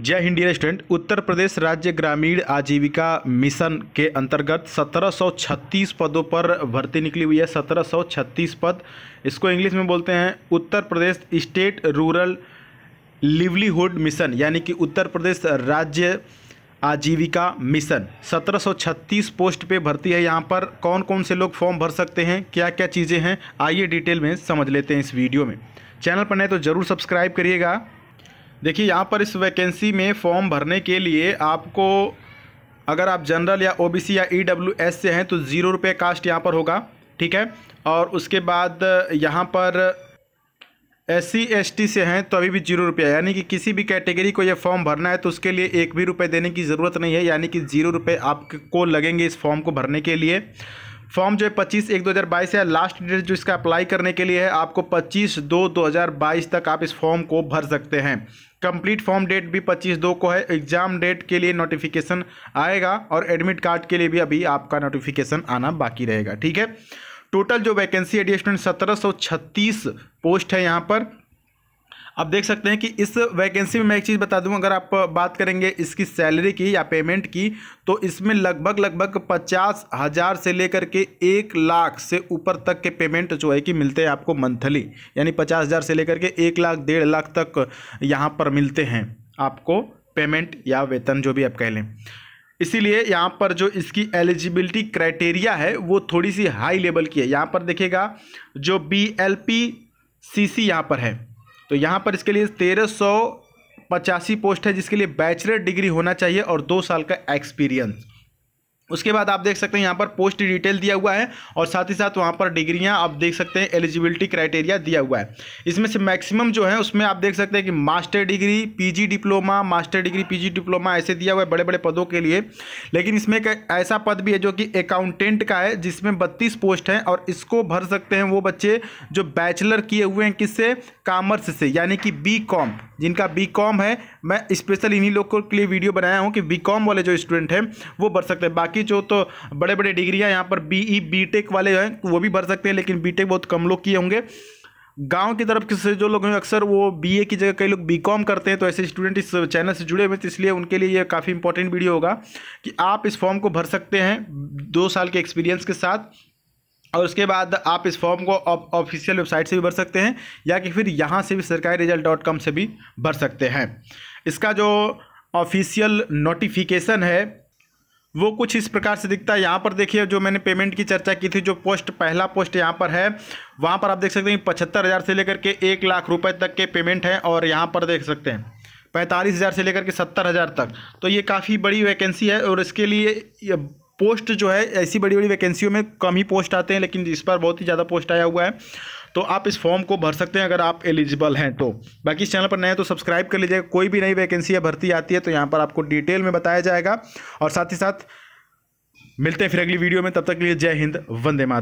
जय हिंदी रेस्टोरेंट उत्तर प्रदेश राज्य ग्रामीण आजीविका मिशन के अंतर्गत 1736 पदों पर भर्ती निकली हुई है 1736 पद इसको इंग्लिश में बोलते हैं Uttar Pradesh state rural livelihood mission यानी कि उत्तर प्रदेश राज्य आजीविका मिशन 1736 पोस्ट पे भर्ती है यहाँ पर कौन कौन से लोग फॉर्म भर सकते हैं क्या क्या चीज़ें हैं आइए डिटेल में समझ लेते हैं इस वीडियो में चैनल पर नए तो ज़रूर सब्सक्राइब करिएगा देखिए यहाँ पर इस वैकेंसी में फॉर्म भरने के लिए आपको अगर आप जनरल या ओबीसी या ईडब्ल्यूएस से हैं तो ज़ीरो रुपये कास्ट यहाँ पर होगा ठीक है और उसके बाद यहाँ पर एस सी से हैं तो अभी भी जीरो रुपया यानी कि किसी भी कैटेगरी को ये फॉर्म भरना है तो उसके लिए एक भी रुपये देने की ज़रूरत नहीं है यानी कि ज़ीरो रुपये आपको लगेंगे इस फॉर्म को भरने के लिए फॉर्म जो है पच्चीस एक दो हज़ार बाईस है लास्ट डेट जो इसका अप्लाई करने के लिए है आपको पच्चीस दो दो हज़ार बाईस तक आप इस फॉर्म को भर सकते हैं कंप्लीट फॉर्म डेट भी पच्चीस दो को है एग्ज़ाम डेट के लिए नोटिफिकेशन आएगा और एडमिट कार्ड के लिए भी अभी आपका नोटिफिकेशन आना बाकी रहेगा ठीक है टोटल जो वैकेंसी है डी स्टूडेंट सत्रह पोस्ट है यहाँ पर आप देख सकते हैं कि इस वैकेंसी में मैं एक चीज़ बता दूं अगर आप बात करेंगे इसकी सैलरी की या पेमेंट की तो इसमें लगभग लगभग पचास हज़ार से लेकर के एक लाख से ऊपर तक के पेमेंट जो है कि मिलते हैं आपको मंथली यानी पचास हज़ार से लेकर के एक लाख डेढ़ लाख तक यहाँ पर मिलते हैं आपको पेमेंट या वेतन जो भी आप कह लें इसीलिए यहाँ पर जो इसकी एलिजिबिलिटी क्राइटेरिया है वो थोड़ी सी हाई लेवल की है यहाँ पर देखिएगा जो B L P C C यहाँ पर है तो यहाँ पर इसके लिए तेरह सौ पचासी पोस्ट है जिसके लिए बैचलर डिग्री होना चाहिए और दो साल का एक्सपीरियंस उसके बाद आप देख सकते हैं यहाँ पर पोस्ट डिटेल दिया हुआ है और साथ ही साथ वहाँ पर डिग्रियाँ आप देख सकते हैं एलिजिबिलिटी क्राइटेरिया दिया हुआ है इसमें से मैक्सिमम जो है उसमें आप देख सकते हैं कि master degree PG diploma master degree PG diploma ऐसे दिया हुआ है बड़े बड़े पदों के लिए लेकिन इसमें एक ऐसा पद भी है जो कि अकाउंटेंट का है जिसमें बत्तीस पोस्ट हैं और इसको भर सकते हैं वो बच्चे जो बैचलर किए हुए हैं किससे कामर्स से यानी कि बी कॉम जिनका बी कॉम है मैं स्पेशल इन्हीं लोगों के लिए वीडियो बनाया हूँ कि बी कॉम वाले जो स्टूडेंट हैं वो भर सकते हैं बाकी जो तो बड़े बड़े डिग्रियाँ यहाँ पर बी ई बी टेक वाले हैं वो भी भर सकते हैं लेकिन बी टेक बहुत कम लोग किए होंगे गांव की तरफ से जो लोग हैं अक्सर वो बीए की जगह कई लोग बीकॉम करते हैं तो ऐसे स्टूडेंट इस चैनल से जुड़े हुए हैं तो इसलिए उनके लिए ये काफ़ी इंपॉर्टेंट वीडियो होगा कि आप इस फॉर्म को भर सकते हैं दो साल के एक्सपीरियंस के साथ और उसके बाद आप इस फॉर्म को ऑफिशियल वेबसाइट से भी भर सकते हैं या कि फिर यहाँ से भी सरकारी रिजल्ट डॉट कॉम से भी भर सकते हैं इसका जो ऑफिशियल नोटिफिकेशन है वो कुछ इस प्रकार से दिखता है यहाँ पर देखिए जो मैंने पेमेंट की चर्चा की थी जो पोस्ट पहला पोस्ट यहाँ पर है वहाँ पर आप देख सकते हैं पचहत्तर हज़ार से लेकर के एक लाख रुपए तक के पेमेंट हैं और यहाँ पर देख सकते हैं पैंतालीस हज़ार से लेकर के सत्तर हज़ार तक तो ये काफ़ी बड़ी वैकेंसी है और इसके लिए पोस्ट जो है ऐसी बड़ी बड़ी वैकेंसियों में कम ही पोस्ट आते हैं लेकिन इस बार बहुत ही ज़्यादा पोस्ट आया हुआ है तो आप इस फॉर्म को भर सकते हैं अगर आप एलिजिबल हैं तो बाकी इस चैनल पर नए तो सब्सक्राइब कर लीजिएगा कोई भी नई वैकेंसी या भर्ती आती है तो यहाँ पर आपको डिटेल में बताया जाएगा और साथ ही साथ मिलते हैं फिर अगली वीडियो में तब तक के लिए जय हिंद वंदे मातरम